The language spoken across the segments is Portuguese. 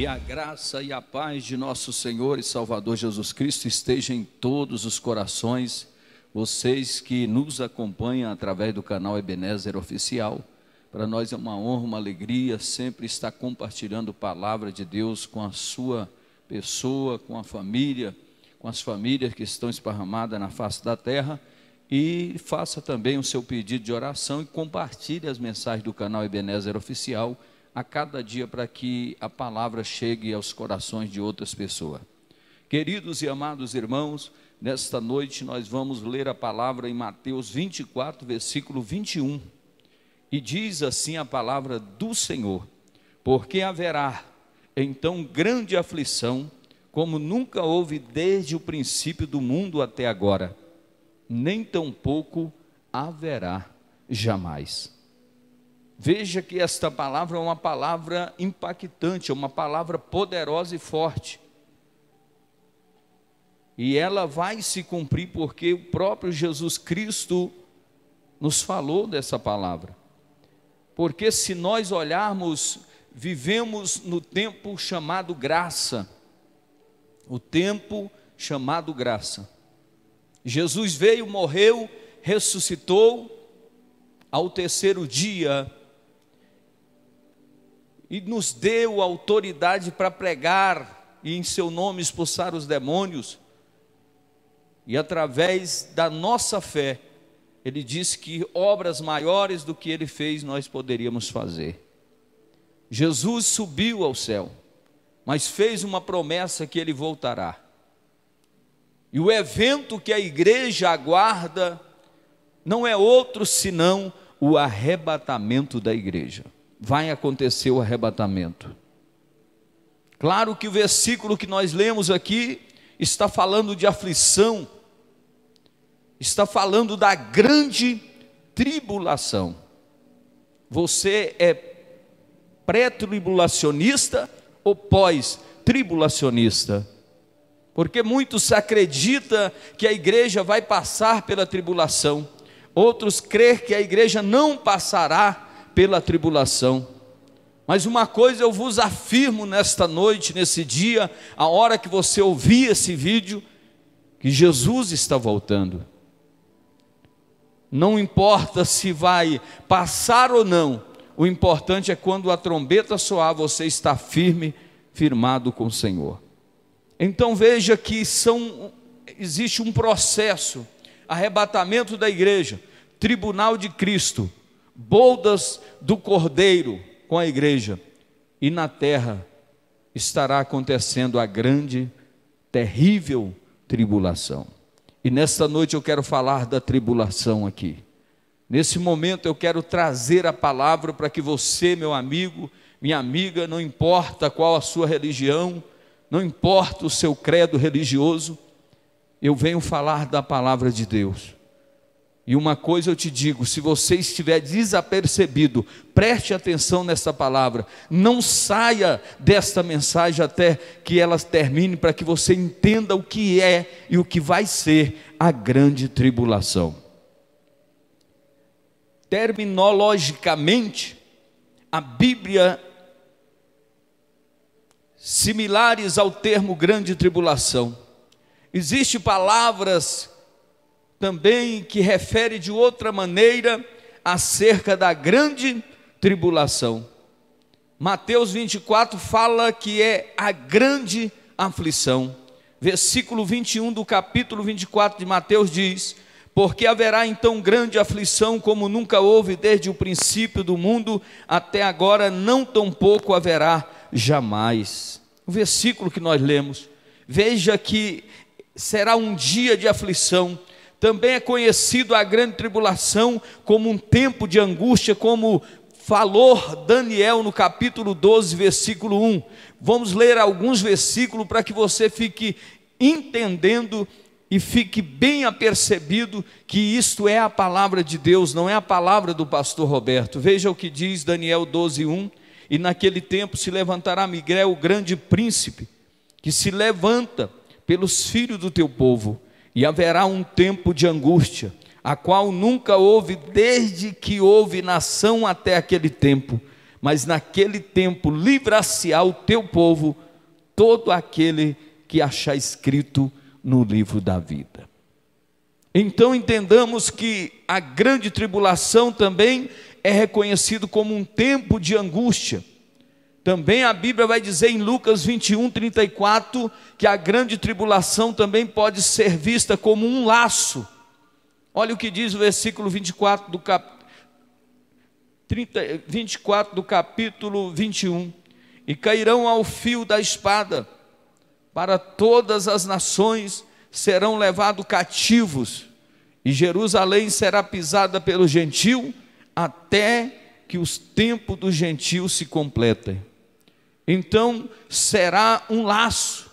E a graça e a paz de nosso Senhor e Salvador Jesus Cristo estejam em todos os corações, vocês que nos acompanham através do canal Ebenezer Oficial. Para nós é uma honra, uma alegria sempre estar compartilhando a palavra de Deus com a sua pessoa, com a família, com as famílias que estão esparramadas na face da terra. E faça também o seu pedido de oração e compartilhe as mensagens do canal Ebenezer Oficial a cada dia para que a palavra chegue aos corações de outras pessoas. Queridos e amados irmãos, nesta noite nós vamos ler a palavra em Mateus 24, versículo 21. E diz assim a palavra do Senhor: Porque haverá então grande aflição, como nunca houve desde o princípio do mundo até agora, nem tampouco haverá jamais. Veja que esta palavra é uma palavra impactante, é uma palavra poderosa e forte. E ela vai se cumprir porque o próprio Jesus Cristo nos falou dessa palavra. Porque se nós olharmos, vivemos no tempo chamado graça. O tempo chamado graça. Jesus veio, morreu, ressuscitou, ao terceiro dia e nos deu autoridade para pregar e em seu nome expulsar os demônios. E através da nossa fé, ele disse que obras maiores do que ele fez nós poderíamos fazer. Jesus subiu ao céu, mas fez uma promessa que ele voltará. E o evento que a igreja aguarda não é outro senão o arrebatamento da igreja vai acontecer o arrebatamento. Claro que o versículo que nós lemos aqui está falando de aflição, está falando da grande tribulação. Você é pré-tribulacionista ou pós-tribulacionista? Porque muitos acreditam que a igreja vai passar pela tribulação, outros crer que a igreja não passará pela tribulação. Mas uma coisa eu vos afirmo nesta noite, nesse dia, a hora que você ouvir esse vídeo, que Jesus está voltando. Não importa se vai passar ou não, o importante é quando a trombeta soar, você está firme, firmado com o Senhor. Então veja que são, existe um processo, arrebatamento da igreja, tribunal de Cristo, boldas do Cordeiro com a igreja, e na terra estará acontecendo a grande, terrível tribulação. E nesta noite eu quero falar da tribulação aqui. Nesse momento eu quero trazer a palavra para que você, meu amigo, minha amiga, não importa qual a sua religião, não importa o seu credo religioso, eu venho falar da palavra de Deus. E uma coisa eu te digo: se você estiver desapercebido, preste atenção nessa palavra, não saia desta mensagem até que ela termine, para que você entenda o que é e o que vai ser a grande tribulação. Terminologicamente, a Bíblia, similares ao termo grande tribulação, existem palavras também que refere de outra maneira acerca da grande tribulação. Mateus 24 fala que é a grande aflição. Versículo 21 do capítulo 24 de Mateus diz: Porque haverá então grande aflição como nunca houve desde o princípio do mundo até agora, não tão pouco haverá jamais. O versículo que nós lemos, veja que será um dia de aflição, também é conhecido a grande tribulação como um tempo de angústia, como falou Daniel no capítulo 12, versículo 1. Vamos ler alguns versículos para que você fique entendendo e fique bem apercebido que isto é a palavra de Deus, não é a palavra do pastor Roberto. Veja o que diz Daniel 12, 1. E naquele tempo se levantará Miguel, o grande príncipe, que se levanta pelos filhos do teu povo e haverá um tempo de angústia, a qual nunca houve desde que houve nação até aquele tempo. Mas naquele tempo livrar-se-á o teu povo, todo aquele que achar escrito no livro da vida. Então entendamos que a grande tribulação também é reconhecido como um tempo de angústia também a Bíblia vai dizer em Lucas 21, 34, que a grande tribulação também pode ser vista como um laço. Olha o que diz o versículo 24 do, cap... 30... 24 do capítulo 21. E cairão ao fio da espada, para todas as nações serão levados cativos, e Jerusalém será pisada pelo gentil até que os tempos do gentil se completem então será um laço.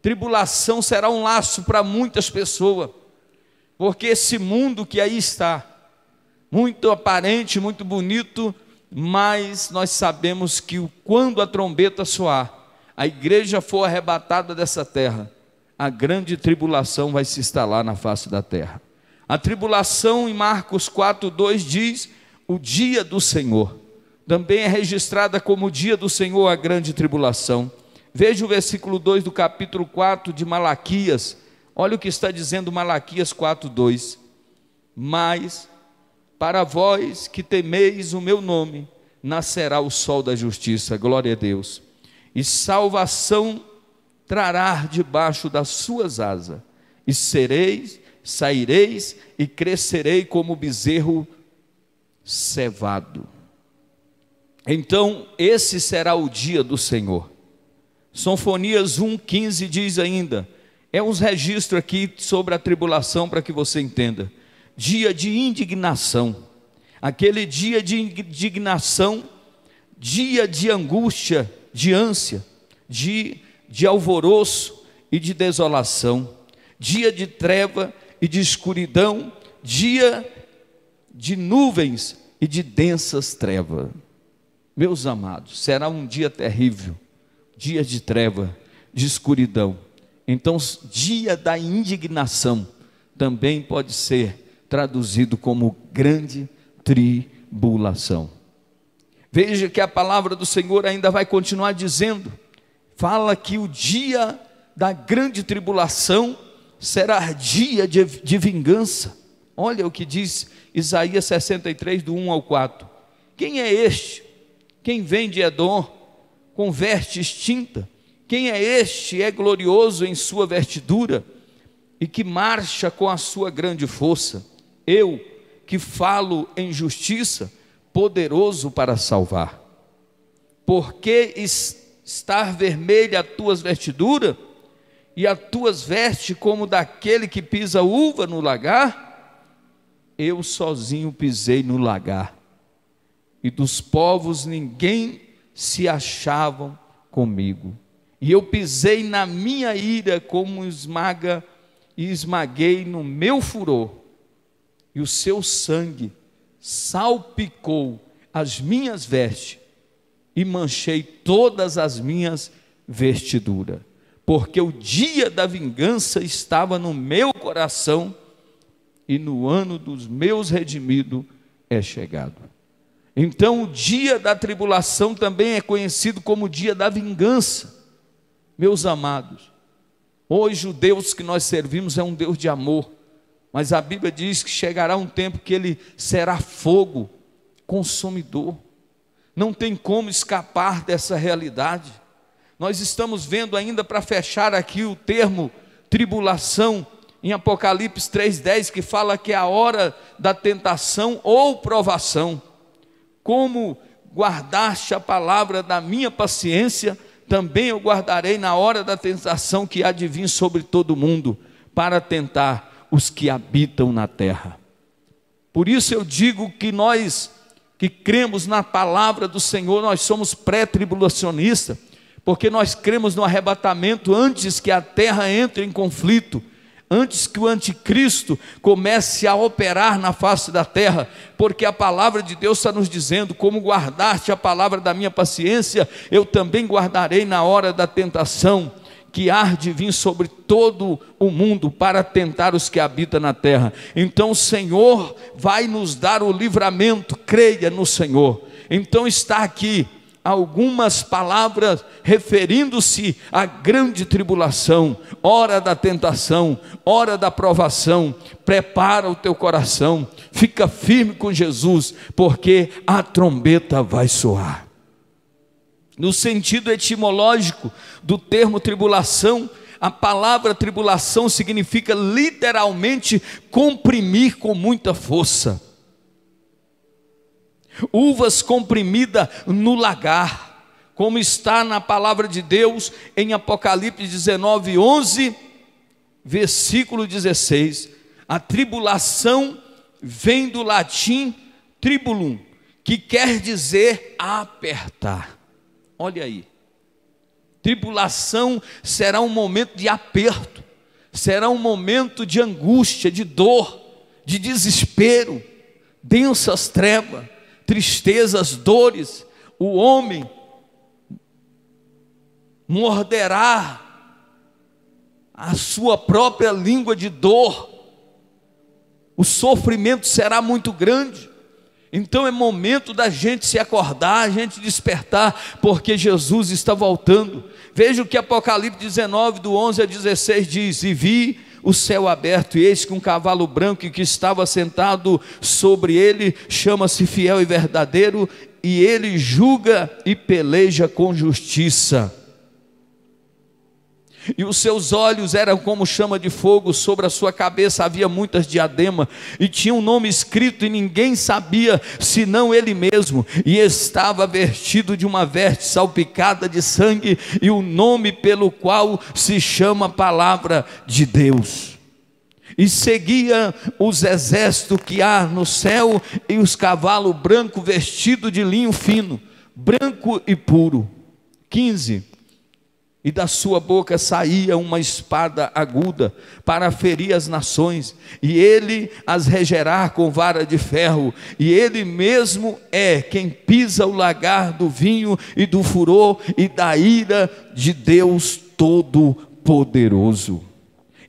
Tribulação será um laço para muitas pessoas, porque esse mundo que aí está, muito aparente, muito bonito, mas nós sabemos que quando a trombeta soar, a igreja for arrebatada dessa terra, a grande tribulação vai se instalar na face da terra. A tribulação em Marcos 4:2 diz: "O dia do Senhor também é registrada como o dia do Senhor a grande tribulação. Veja o versículo 2 do capítulo 4 de Malaquias. Olha o que está dizendo Malaquias 4:2. Mas para vós que temeis o meu nome, nascerá o sol da justiça, glória a Deus. E salvação trará debaixo das suas asas. E sereis, saireis e crescerei como bezerro cevado. Então, esse será o dia do Senhor. Sonfonias 1,15 diz ainda: é uns registros aqui sobre a tribulação para que você entenda. Dia de indignação, aquele dia de indignação, dia de angústia, de ânsia, de, de alvoroço e de desolação, dia de treva e de escuridão, dia de nuvens e de densas trevas. Meus amados, será um dia terrível, dia de treva, de escuridão. Então, dia da indignação também pode ser traduzido como grande tribulação. Veja que a palavra do Senhor ainda vai continuar dizendo: fala que o dia da grande tribulação será dia de, de vingança. Olha o que diz Isaías 63, do 1 ao 4. Quem é este quem vem de Edom, converte extinta. Quem é este é glorioso em sua vertidura e que marcha com a sua grande força. Eu, que falo em justiça, poderoso para salvar. Porque estar vermelha a tuas vertiduras e as tuas vestes como daquele que pisa uva no lagar? Eu sozinho pisei no lagar e dos povos ninguém se achavam comigo. E eu pisei na minha ira como esmaga e esmaguei no meu furor. E o seu sangue salpicou as minhas vestes e manchei todas as minhas vestiduras, porque o dia da vingança estava no meu coração e no ano dos meus redimidos é chegado. Então, o dia da tribulação também é conhecido como o dia da vingança. Meus amados, hoje o Deus que nós servimos é um Deus de amor, mas a Bíblia diz que chegará um tempo que ele será fogo consumidor. Não tem como escapar dessa realidade. Nós estamos vendo ainda para fechar aqui o termo tribulação em Apocalipse 3:10 que fala que é a hora da tentação ou provação como guardaste a palavra da minha paciência, também eu guardarei na hora da tentação que há de vir sobre todo mundo, para tentar os que habitam na terra. Por isso eu digo que nós que cremos na palavra do Senhor, nós somos pré-tribulacionistas, porque nós cremos no arrebatamento antes que a terra entre em conflito antes que o anticristo comece a operar na face da terra, porque a palavra de Deus está nos dizendo: como guardaste a palavra da minha paciência, eu também guardarei na hora da tentação que arde vir sobre todo o mundo para tentar os que habitam na terra. Então o Senhor vai nos dar o livramento, creia no Senhor. Então está aqui algumas palavras referindo-se à grande tribulação, hora da tentação, hora da provação. Prepara o teu coração, fica firme com Jesus, porque a trombeta vai soar. No sentido etimológico do termo tribulação, a palavra tribulação significa literalmente comprimir com muita força uvas comprimidas no lagar, como está na palavra de Deus em Apocalipse 19, 11, versículo 16. A tribulação vem do latim tribulum, que quer dizer apertar. Olha aí. Tribulação será um momento de aperto, será um momento de angústia, de dor, de desespero, densas trevas tristezas, dores, o homem morderá a sua própria língua de dor, o sofrimento será muito grande. Então é momento da gente se acordar, a gente despertar, porque Jesus está voltando. Veja o que Apocalipse 19, do 11 a 16 diz: E vi o céu aberto, e eis que um cavalo branco que estava sentado sobre ele chama-se fiel e verdadeiro, e ele julga e peleja com justiça e os seus olhos eram como chama de fogo, sobre a sua cabeça havia muitas diademas, e tinha um nome escrito, e ninguém sabia, senão ele mesmo, e estava vestido de uma veste salpicada de sangue, e o nome pelo qual se chama Palavra de Deus. E seguia os exércitos que há no céu, e os cavalos branco vestido de linho fino, branco e puro. 15 e da sua boca saía uma espada aguda para ferir as nações, e ele as regerá com vara de ferro, e ele mesmo é quem pisa o lagar do vinho e do furor e da ira de Deus Todo-Poderoso.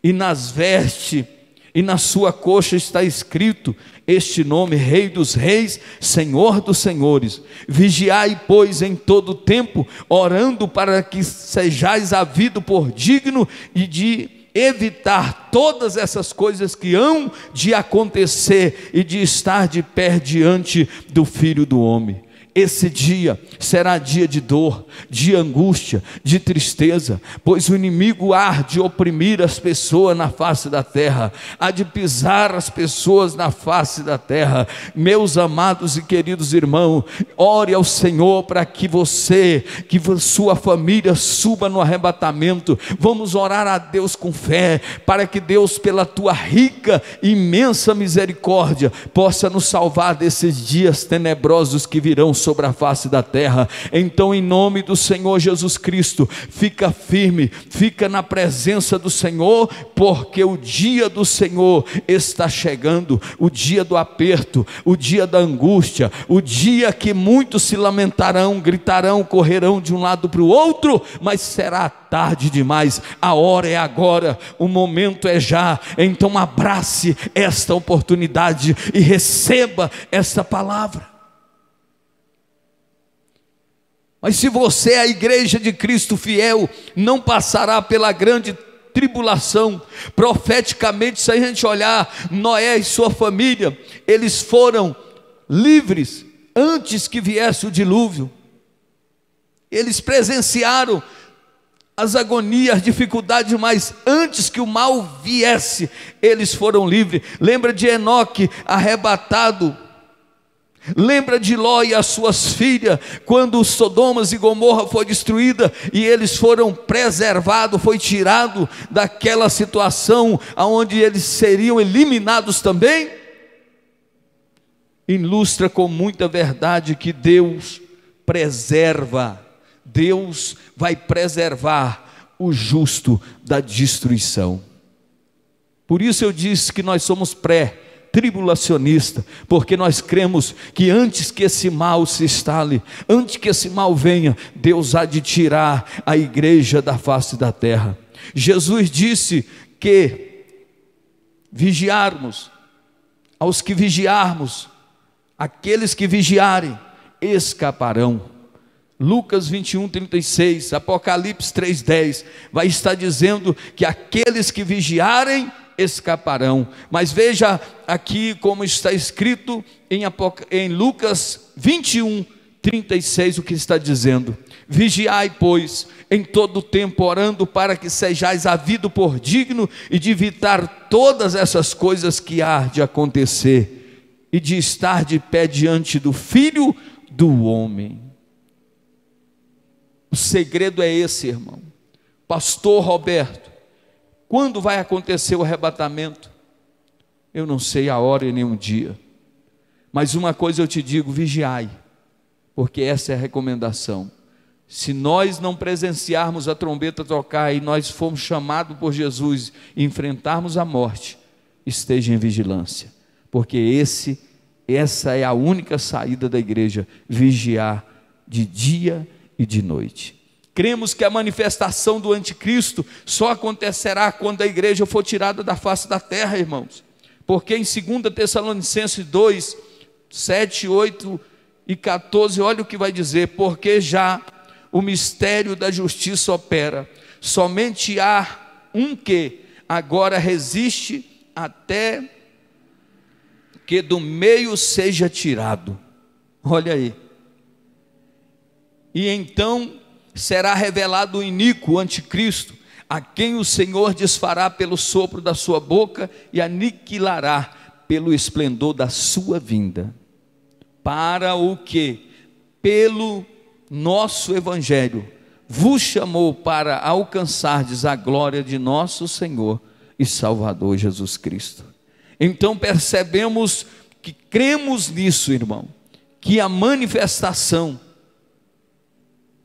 E nas vestes e na sua coxa está escrito: este nome, Rei dos Reis, Senhor dos Senhores. Vigiai, pois, em todo tempo, orando para que sejais havido por digno e de evitar todas essas coisas que hão de acontecer e de estar de pé diante do Filho do Homem. Esse dia será dia de dor, de angústia, de tristeza, pois o inimigo há de oprimir as pessoas na face da terra, há de pisar as pessoas na face da terra. Meus amados e queridos irmãos, ore ao Senhor para que você, que sua família suba no arrebatamento. Vamos orar a Deus com fé, para que Deus, pela tua rica, imensa misericórdia, possa nos salvar desses dias tenebrosos que virão sobre a face da terra. Então, em nome do Senhor Jesus Cristo, fica firme, fica na presença do Senhor, porque o dia do Senhor está chegando o dia do aperto, o dia da angústia, o dia que muitos se lamentarão, gritarão, correrão de um lado para o outro, mas será tarde demais. A hora é agora, o momento é já. Então, abrace esta oportunidade e receba esta palavra. Mas se você é a igreja de Cristo fiel, não passará pela grande tribulação. Profeticamente, se a gente olhar Noé e sua família, eles foram livres antes que viesse o dilúvio. Eles presenciaram as agonias, as dificuldades, mas antes que o mal viesse, eles foram livres. Lembra de Enoque arrebatado Lembra de Ló e as suas filhas, quando Sodomas e Gomorra foi destruída e eles foram preservados, foi tirado daquela situação aonde eles seriam eliminados também? Ilustra com muita verdade que Deus preserva, Deus vai preservar o justo da destruição. Por isso eu disse que nós somos pré tribulacionista, porque nós cremos que antes que esse mal se instale, antes que esse mal venha, Deus há de tirar a igreja da face da terra. Jesus disse que vigiarmos, aos que vigiarmos, aqueles que vigiarem escaparão. Lucas 21, 36, Apocalipse 10, vai estar dizendo que aqueles que vigiarem escaparão. Mas veja aqui como está escrito em, Apoc... em Lucas 21, 36, o que está dizendo: Vigiai, pois, em todo tempo, orando para que sejais havido por digno e de evitar todas essas coisas que há de acontecer, e de estar de pé diante do Filho do Homem. O segredo é esse, irmão. Pastor Roberto, quando vai acontecer o arrebatamento? Eu não sei a hora e nem o um dia. Mas uma coisa eu te digo: vigiai, porque essa é a recomendação. Se nós não presenciarmos a trombeta tocar e nós formos chamados por Jesus e enfrentarmos a morte, esteja em vigilância, porque esse essa é a única saída da igreja, vigiar de dia e de noite. Cremos que a manifestação do anticristo só acontecerá quando a igreja for tirada da face da terra, irmãos. Porque em 2 Tessalonicenses 2, 7, 8 e 14, olha o que vai dizer: porque já o mistério da justiça opera, somente há um que agora resiste até que do meio seja tirado. Olha aí. E então será revelado o iníquo, o anticristo, a quem o Senhor desfará pelo sopro da sua boca e aniquilará pelo esplendor da sua vinda. Para o que, pelo nosso evangelho, vos chamou para alcançardes a glória de nosso Senhor e Salvador Jesus Cristo. Então percebemos que cremos nisso, irmão, que a manifestação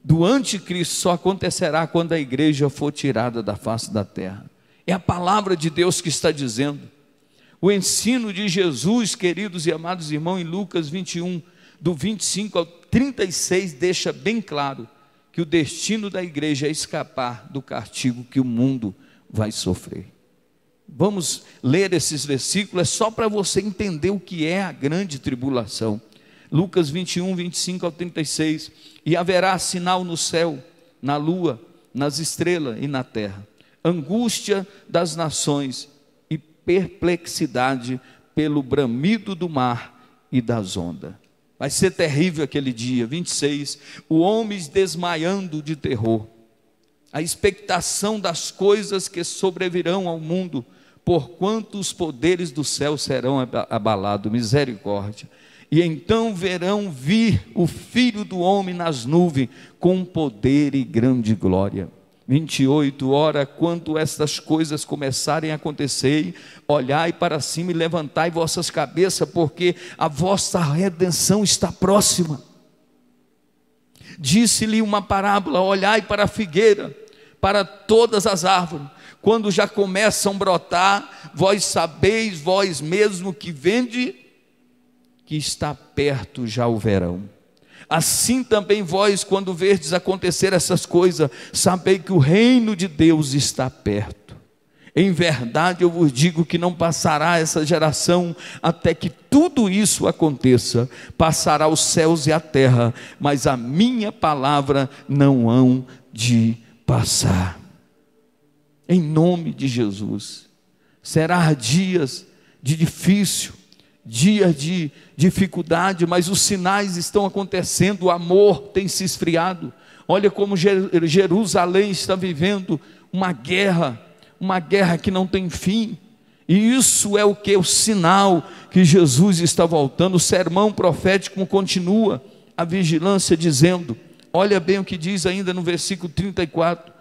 do anticristo só acontecerá quando a igreja for tirada da face da terra. É a palavra de Deus que está dizendo. O ensino de Jesus, queridos e amados irmãos, em Lucas 21, do 25 ao 36, deixa bem claro que o destino da igreja é escapar do castigo que o mundo vai sofrer. Vamos ler esses versículos, é só para você entender o que é a grande tribulação. Lucas 21, 25 ao 36. E haverá sinal no céu, na lua, nas estrelas e na terra, angústia das nações e perplexidade pelo bramido do mar e das ondas. Vai ser terrível aquele dia. 26. O homem desmaiando de terror. A expectação das coisas que sobrevirão ao mundo, porquanto os poderes do céu serão abalados. Misericórdia. E então verão vir o filho do homem nas nuvens, com poder e grande glória. 28, ora, quando estas coisas começarem a acontecer, olhai para cima e levantai vossas cabeças, porque a vossa redenção está próxima. Disse-lhe uma parábola: olhai para a figueira, para todas as árvores, quando já começam a brotar, vós sabeis, vós mesmo que vende que está perto já o verão. Assim também vós, quando verdes acontecer essas coisas, sabei que o reino de Deus está perto. Em verdade eu vos digo que não passará essa geração até que tudo isso aconteça. Passará os céus e a terra, mas a minha palavra não hão de passar. Em nome de Jesus. Será dias de difícil, dias de dificuldade, mas os sinais estão acontecendo, o amor tem se esfriado. Olha como Jerusalém está vivendo uma guerra, uma guerra que não tem fim. E isso é o que? O sinal que Jesus está voltando. O sermão profético continua a vigilância dizendo: olha bem o que diz ainda no versículo 34: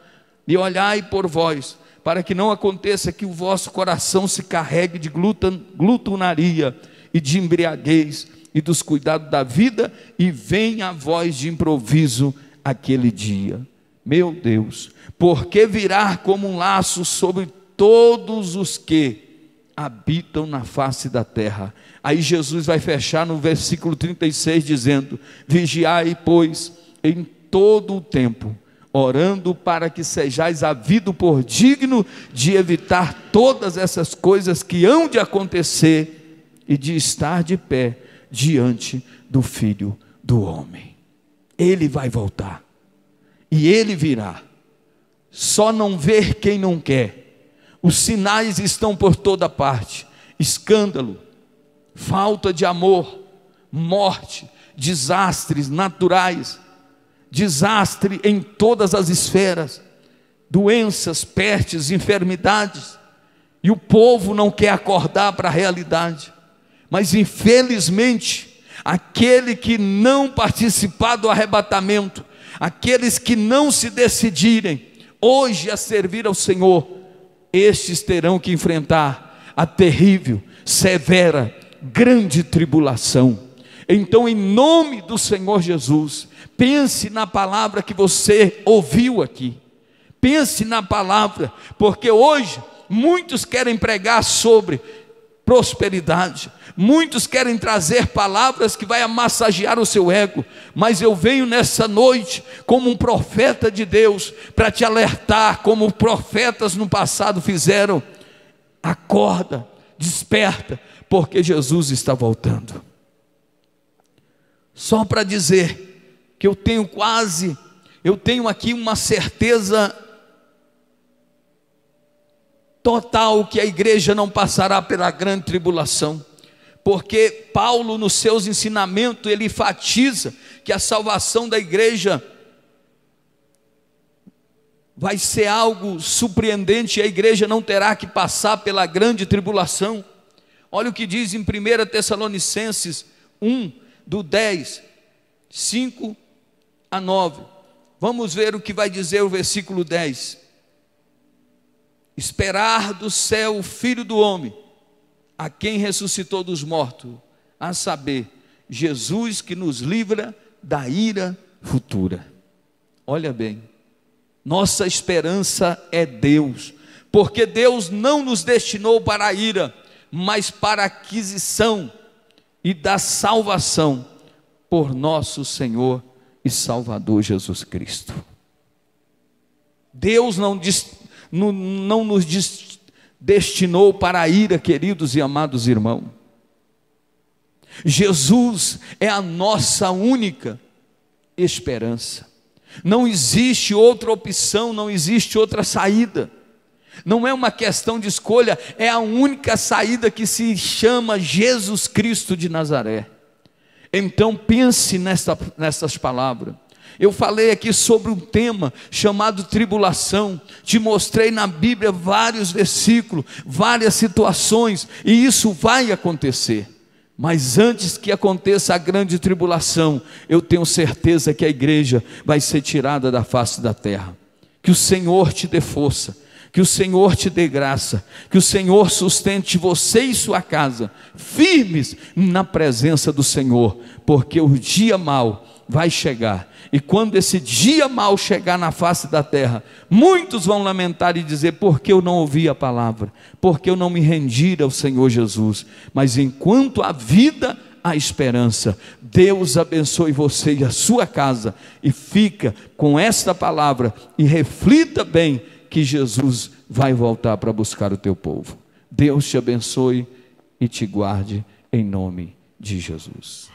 e olhai por vós, para que não aconteça que o vosso coração se carregue de gluton, glutonaria e de embriaguez e dos cuidados da vida, e vem a voz de improviso aquele dia. Meu Deus, por que virar como um laço sobre todos os que habitam na face da terra. Aí Jesus vai fechar no versículo 36 dizendo: Vigiai, pois, em todo o tempo, orando para que sejais havido por digno de evitar todas essas coisas que hão de acontecer e de estar de pé diante do Filho do Homem. Ele vai voltar e ele virá. Só não ver quem não quer. Os sinais estão por toda parte: escândalo, falta de amor, morte, desastres naturais, desastre em todas as esferas, doenças, pestes, enfermidades. E o povo não quer acordar para a realidade. Mas infelizmente, aquele que não participar do arrebatamento, aqueles que não se decidirem hoje a servir ao Senhor, estes terão que enfrentar a terrível, severa, grande tribulação. Então, em nome do Senhor Jesus, pense na palavra que você ouviu aqui. Pense na palavra, porque hoje muitos querem pregar sobre prosperidade. Muitos querem trazer palavras que vai massagear o seu ego, mas eu venho nessa noite como um profeta de Deus para te alertar, como profetas no passado fizeram. Acorda, desperta, porque Jesus está voltando. Só para dizer que eu tenho quase, eu tenho aqui uma certeza total que a igreja não passará pela grande tribulação. Porque Paulo, nos seus ensinamentos, ele enfatiza que a salvação da igreja vai ser algo surpreendente e a igreja não terá que passar pela grande tribulação. Olha o que diz em 1 Tessalonicenses 1, do 10, 5 a 9. Vamos ver o que vai dizer o versículo 10. Esperar do céu o Filho do Homem, a quem ressuscitou dos mortos, a saber, Jesus que nos livra da ira futura. Olha bem, nossa esperança é Deus, porque Deus não nos destinou para a ira, mas para a aquisição e da salvação por nosso Senhor e Salvador Jesus Cristo. Deus não, não nos destinou para a ira, queridos e amados irmãos. Jesus é a nossa única esperança. Não existe outra opção, não existe outra saída. Não é uma questão de escolha, é a única saída que se chama Jesus Cristo de Nazaré. Então pense nessa, nessas palavras. Eu falei aqui sobre um tema chamado tribulação, te mostrei na Bíblia vários versículos, várias situações, e isso vai acontecer. Mas antes que aconteça a grande tribulação, eu tenho certeza que a igreja vai ser tirada da face da terra. Que o Senhor te dê força, que o Senhor te dê graça, que o Senhor sustente você e sua casa firmes na presença do Senhor, porque o dia mau vai chegar. E quando esse dia mal chegar na face da terra, muitos vão lamentar e dizer: por que eu não ouvi a palavra? Por que eu não me rendi ao Senhor Jesus? Mas enquanto a vida, a esperança. Deus abençoe você e a sua casa e fica com esta palavra e reflita bem que Jesus vai voltar para buscar o teu povo. Deus te abençoe e te guarde em nome de Jesus.